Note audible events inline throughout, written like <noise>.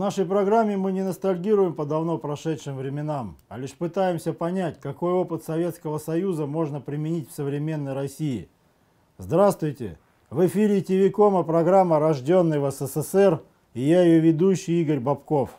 нашей программе мы не ностальгируем по давно прошедшим временам, а лишь пытаемся понять, какой опыт Советского Союза можно применить в современной России. Здравствуйте! В эфире ТВКома программа «Рожденный в СССР» и я ее ведущий Игорь Бабков.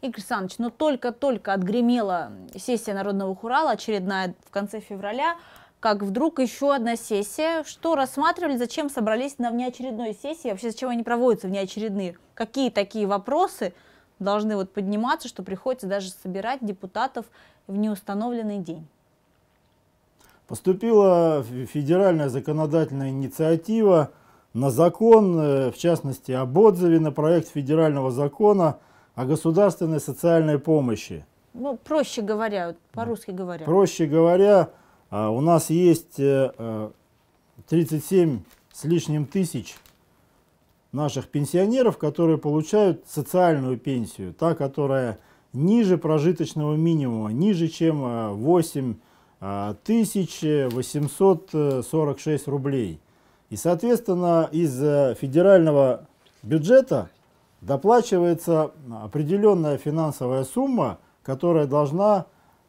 Игорь Александрович, ну только-только отгремела сессия Народного Хурала, очередная в конце февраля – как вдруг еще одна сессия. Что рассматривали, зачем собрались на внеочередной сессии, вообще зачем они проводятся внеочередные? Какие такие вопросы должны вот подниматься, что приходится даже собирать депутатов в неустановленный день? Поступила федеральная законодательная инициатива на закон, э, в частности, об отзыве на проект федерального закона о государственной социальной помощи. Ну, проще говоря, по-русски говоря. Проще говоря, а, у нас есть 37 э, э, с лишним тысяч наших пенсионеров, которые получают социальную пенсию, та, которая ниже прожиточного минимума, ниже, чем 8 э, 846 рублей. И, соответственно, из федерального бюджета доплачивается определенная финансовая сумма, которая должна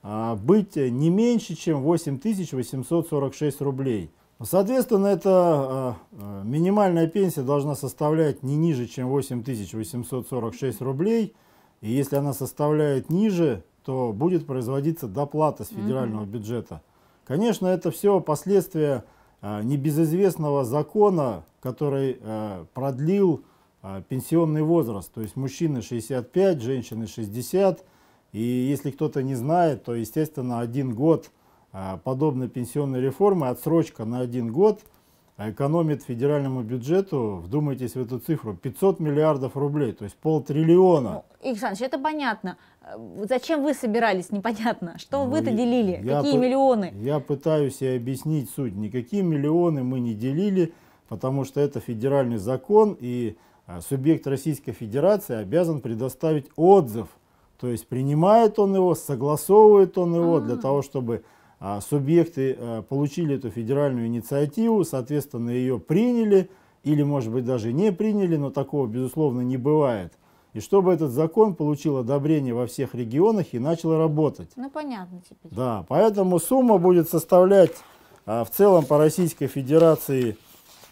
а, быть не меньше, чем 8846 рублей. Ну, соответственно, эта а, а, минимальная пенсия должна составлять не ниже, чем 8846 рублей. И если она составляет ниже, то будет производиться доплата с федерального бюджета. Конечно, это все последствия небезызвестного закона, который продлил пенсионный возраст. То есть мужчины 65, женщины 60 и если кто-то не знает, то, естественно, один год а, подобной пенсионной реформы, отсрочка на один год а, экономит федеральному бюджету, вдумайтесь в эту цифру, 500 миллиардов рублей, то есть полтриллиона. Ну, Александр это понятно. Э, зачем вы собирались, непонятно. Что ну, вы-то делили? Я Какие миллионы? Я пытаюсь и объяснить суть. Никакие миллионы мы не делили, потому что это федеральный закон, и а, субъект Российской Федерации обязан предоставить отзыв то есть принимает он его, согласовывает он его а. для того, чтобы а, субъекты э, получили эту федеральную инициативу, соответственно, ее приняли или, может быть, даже не приняли, но такого, безусловно, не бывает. И чтобы этот закон получил одобрение во всех регионах и начал работать. Ну, понятно теперь. Да, поэтому сумма будет составлять а, в целом по Российской Федерации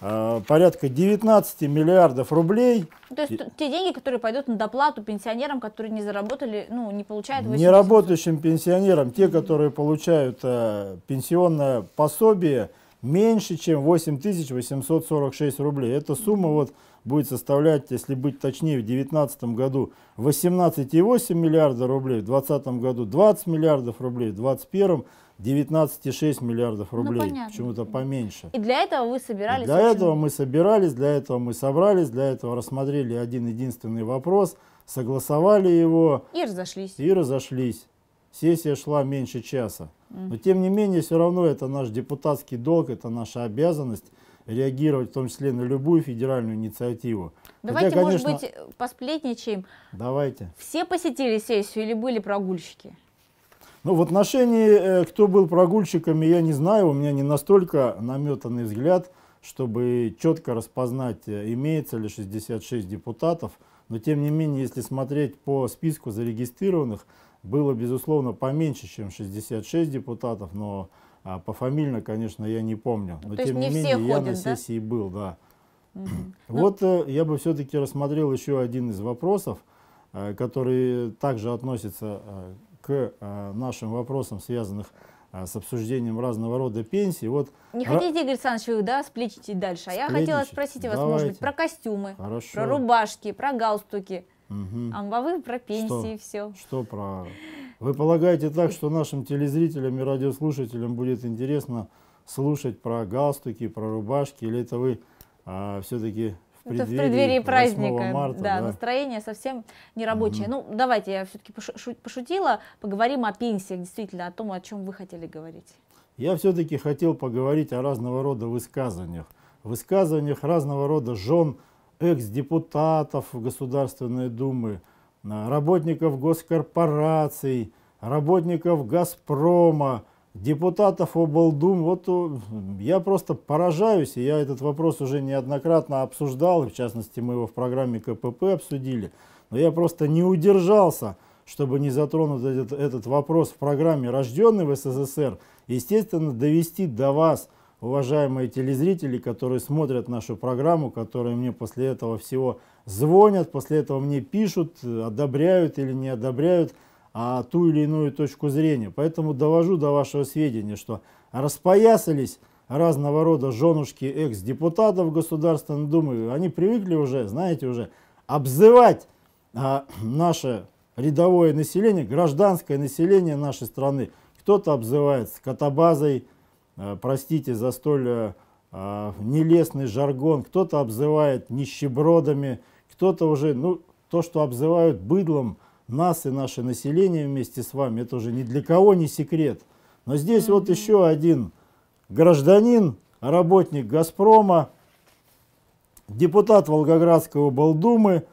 Э, порядка 19 миллиардов рублей. Ну, то есть те деньги, которые пойдут на доплату пенсионерам, которые не заработали, ну, не получают... Не работающим пенсионерам, те, которые получают э, пенсионное пособие, меньше, чем 8846 рублей. Эта сумма вот будет составлять, если быть точнее, в 2019 году 18,8 миллиарда рублей, в 2020 году 20 миллиардов рублей, в 2021 19,6 миллиардов ну, рублей, ну, почему-то поменьше. И для этого вы собирались? И для очень... этого мы собирались, для этого мы собрались, для этого рассмотрели один единственный вопрос, согласовали его. И разошлись. И разошлись. Сессия шла меньше часа. Но тем не менее, все равно это наш депутатский долг, это наша обязанность реагировать в том числе на любую федеральную инициативу. Давайте, Хотя, конечно, может быть, посплетничаем. Давайте. Все посетили сессию или были прогульщики? Ну, в отношении, э, кто был прогульщиками, я не знаю, у меня не настолько наметанный взгляд, чтобы четко распознать, э, имеется ли 66 депутатов. Но, тем не менее, если смотреть по списку зарегистрированных, было, безусловно, поменьше, чем 66 депутатов, но а, пофамильно, конечно, я не помню. Но, То тем не, не менее, ходят, я на да? был, да. Угу. <clears throat> Вот ну... я бы все-таки рассмотрел еще один из вопросов, который также относится к э, нашим вопросам, связанных э, с обсуждением разного рода пенсий. Вот, не хотите, Игорь Александрович, вы да, сплетите дальше? А я сплетничать. хотела спросить вас, Давайте. может быть, про костюмы, Хорошо. про рубашки, про галстуки. Угу. А вы про пенсии что? все. Что про... Вы полагаете так, что нашим телезрителям и радиослушателям будет интересно слушать про галстуки, про рубашки, или это вы а, все-таки в преддверии, в преддверии праздника. Марта, да, да, настроение совсем не рабочее. Угу. Ну, давайте я все-таки пошутила, поговорим о пенсиях, действительно, о том, о чем вы хотели говорить. Я все-таки хотел поговорить о разного рода высказываниях. Высказываниях разного рода жен экс-депутатов Государственной Думы, э, работников госкорпораций, работников «Газпрома», депутатов облдум, вот э, я просто поражаюсь, и я этот вопрос уже неоднократно обсуждал, в частности мы его в программе КПП обсудили, но я просто не удержался, чтобы не затронуть этот, этот вопрос в программе «Рожденный в СССР», естественно, довести до вас, уважаемые телезрители, которые смотрят нашу программу, которые мне после этого всего звонят, после этого мне пишут, одобряют или не одобряют – а, ту или иную точку зрения. Поэтому довожу до вашего сведения, что распоясались разного рода женушки экс-депутатов Государственной Думы, они привыкли уже, знаете, уже обзывать а, наше рядовое население, гражданское население нашей страны. Кто-то обзывает скотобазой, а, простите за столь а, нелестный жаргон, кто-то обзывает нищебродами, кто-то уже, ну, то, что обзывают быдлом – нас и наше население вместе с вами. Это уже ни для кого не секрет. Но здесь mm -hmm. вот еще один гражданин, работник «Газпрома», депутат Волгоградской облдумы,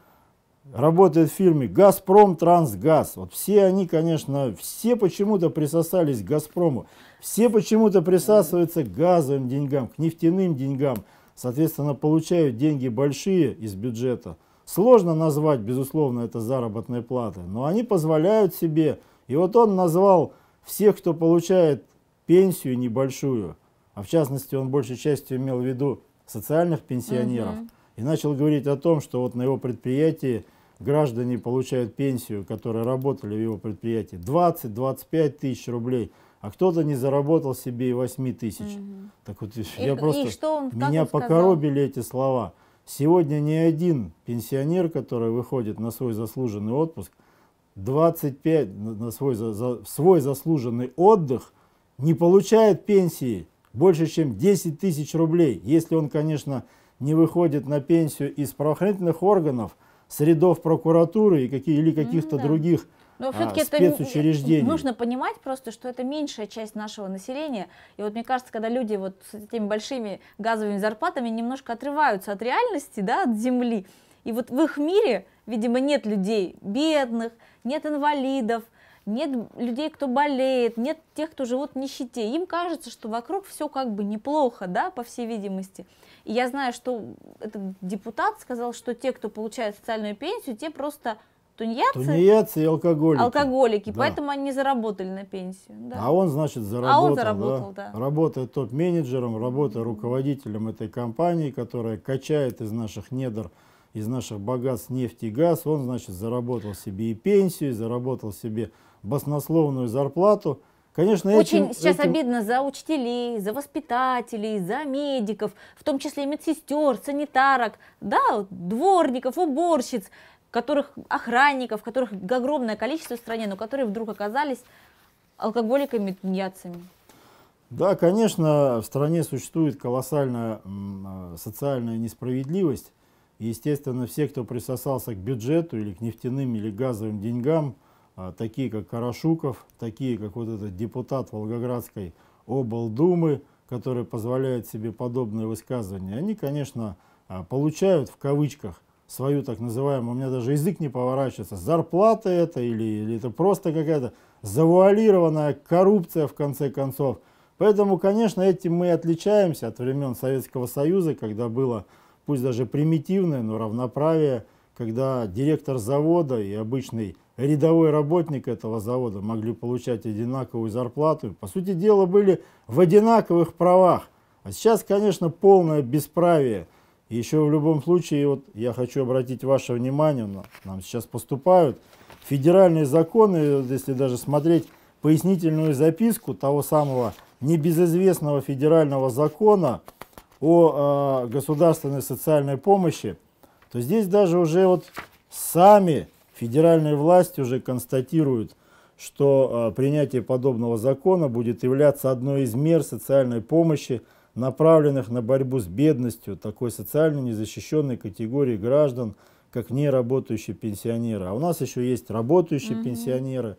работает в фирме «Газпром Трансгаз». Вот все они, конечно, все почему-то присосались к «Газпрому». Все почему-то присасываются к газовым деньгам, к нефтяным деньгам. Соответственно, получают деньги большие из бюджета – Сложно назвать, безусловно, это заработной платой, но они позволяют себе. И вот он назвал всех, кто получает пенсию небольшую, а в частности он большей частью имел в виду социальных пенсионеров, угу. и начал говорить о том, что вот на его предприятии граждане получают пенсию, которые работали в его предприятии, 20-25 тысяч рублей, а кто-то не заработал себе и 8 тысяч. Угу. Так вот, и, я просто, и что он, меня покоробили эти слова. Сегодня ни один пенсионер, который выходит на свой заслуженный отпуск, 25 на свой, за, свой заслуженный отдых, не получает пенсии больше, чем 10 тысяч рублей, если он, конечно, не выходит на пенсию из правоохранительных органов, средов прокуратуры и какие, или каких-то mm, да. других но все-таки а, это нужно понимать просто, что это меньшая часть нашего населения. И вот мне кажется, когда люди вот с этими большими газовыми зарплатами немножко отрываются от реальности, да, от земли, и вот в их мире, видимо, нет людей бедных, нет инвалидов, нет людей, кто болеет, нет тех, кто живут в нищете. Им кажется, что вокруг все как бы неплохо, да, по всей видимости. И я знаю, что этот депутат сказал, что те, кто получает социальную пенсию, те просто тунеядцы, тунеядцы и алкоголики. алкоголики да. Поэтому они не заработали на пенсию. Да. А он, значит, заработал. А он заработал, да. да. Работая топ-менеджером, работая руководителем этой компании, которая качает из наших недр, из наших богатств нефть и газ. Он, значит, заработал себе и пенсию, и заработал себе баснословную зарплату. Конечно, очень этим, сейчас этим... обидно за учителей, за воспитателей, за медиков, в том числе медсестер, санитарок, да, дворников, уборщиц которых охранников, которых огромное количество в стране, но которые вдруг оказались алкоголиками, тунеядцами. Да, конечно, в стране существует колоссальная а, социальная несправедливость. естественно, все, кто присосался к бюджету или к нефтяным или газовым деньгам, а, такие как Карашуков, такие как вот этот депутат Волгоградской облдумы, который позволяет себе подобные высказывания, они, конечно, а, получают в кавычках свою так называемую, у меня даже язык не поворачивается, зарплата это или, или это просто какая-то завуалированная коррупция в конце концов. Поэтому, конечно, этим мы отличаемся от времен Советского Союза, когда было, пусть даже примитивное, но равноправие, когда директор завода и обычный рядовой работник этого завода могли получать одинаковую зарплату. По сути дела, были в одинаковых правах. А сейчас, конечно, полное бесправие – еще в любом случае, вот я хочу обратить ваше внимание, нам сейчас поступают федеральные законы, если даже смотреть пояснительную записку того самого небезызвестного федерального закона о э, государственной социальной помощи, то здесь даже уже вот сами федеральные власти уже констатируют, что э, принятие подобного закона будет являться одной из мер социальной помощи направленных на борьбу с бедностью такой социально незащищенной категории граждан, как неработающие пенсионеры. А у нас еще есть работающие угу. пенсионеры,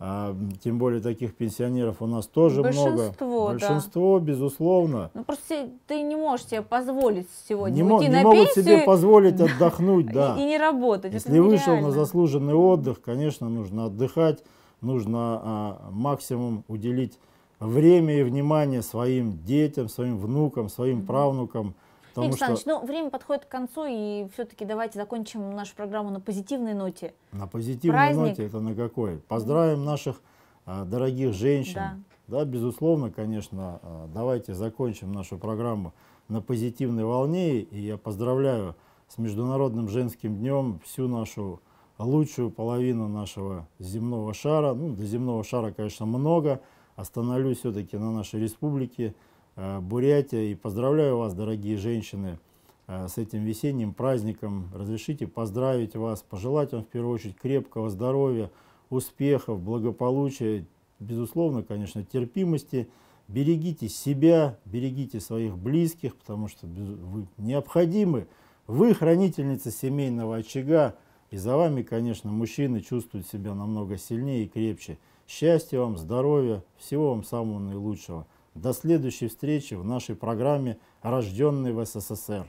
а, тем более таких пенсионеров у нас тоже большинство, много. Большинство, да. безусловно. Ну просто ты не можешь себе позволить сегодня не уйти не на могут себе <laughs> позволить отдохнуть, да. И, не работать. Если вышел на заслуженный отдых, конечно, нужно отдыхать, нужно а, максимум уделить время и внимание своим детям, своим внукам, своим правнукам. Потому Александр что... ну время подходит к концу, и все-таки давайте закончим нашу программу на позитивной ноте. На позитивной Праздник. ноте это на какой? Поздравим наших а, дорогих женщин. Да. да, безусловно, конечно, а, давайте закончим нашу программу на позитивной волне. И я поздравляю с Международным женским днем всю нашу лучшую половину нашего земного шара. Ну, до земного шара, конечно, много остановлюсь все-таки на нашей республике э, Бурятия. И поздравляю вас, дорогие женщины, э, с этим весенним праздником. Разрешите поздравить вас, пожелать вам в первую очередь крепкого здоровья, успехов, благополучия, безусловно, конечно, терпимости. Берегите себя, берегите своих близких, потому что вы необходимы. Вы хранительница семейного очага, и за вами, конечно, мужчины чувствуют себя намного сильнее и крепче. Счастья вам, здоровья, всего вам самого наилучшего. До следующей встречи в нашей программе «Рожденный в СССР».